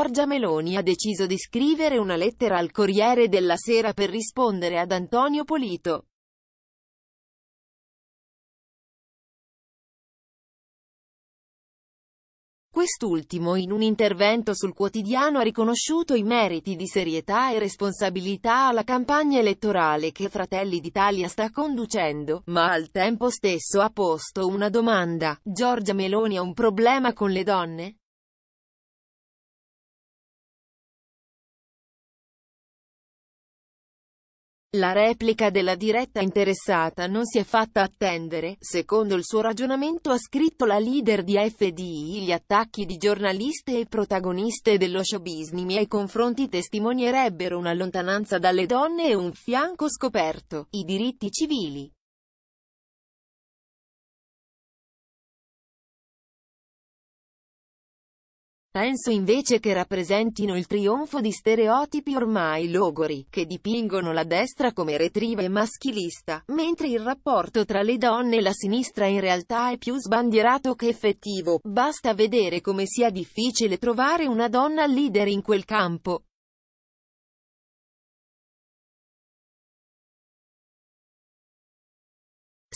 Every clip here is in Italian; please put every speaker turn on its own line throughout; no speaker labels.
Giorgia Meloni ha deciso di scrivere una lettera al Corriere della Sera per rispondere ad Antonio
Polito. Quest'ultimo in un intervento sul quotidiano ha
riconosciuto i meriti di serietà e responsabilità alla campagna elettorale che Fratelli d'Italia sta conducendo, ma al tempo stesso ha posto una domanda,
Giorgia Meloni ha un problema con le donne? La replica
della diretta interessata non si è fatta attendere, secondo il suo ragionamento ha scritto la leader di FDI gli attacchi di giornaliste e protagoniste dello showbiz nei miei confronti testimonierebbero una lontananza dalle donne e un fianco scoperto,
i diritti civili. Penso invece che rappresentino
il trionfo di stereotipi ormai logori, che dipingono la destra come retriva e maschilista, mentre il rapporto tra le donne e la sinistra in realtà è più sbandierato che effettivo, basta vedere come sia difficile trovare una donna leader in quel
campo.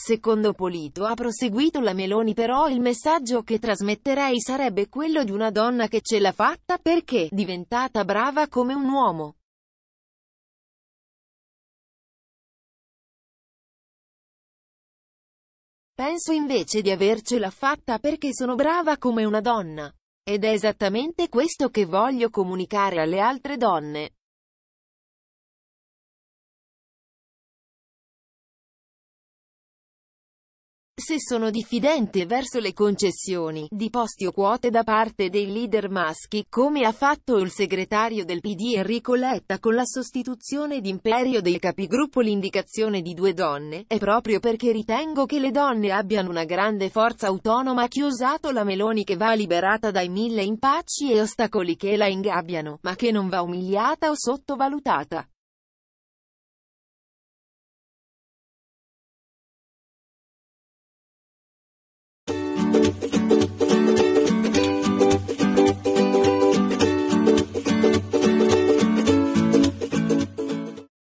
Secondo Polito ha proseguito la Meloni però il
messaggio che trasmetterei sarebbe quello di una donna che ce l'ha fatta perché, diventata
brava come un uomo. Penso invece di avercela fatta
perché sono brava come una donna. Ed è esattamente questo che voglio comunicare
alle altre donne. se sono diffidente verso le
concessioni di posti o quote da parte dei leader maschi, come ha fatto il segretario del PD Enrico Letta con la sostituzione d'imperio del capigruppo l'indicazione di due donne, è proprio perché ritengo che le donne abbiano una grande forza autonoma che ho usato la Meloni che va liberata dai mille impacci e ostacoli che la ingabbiano,
ma che non va umiliata o sottovalutata.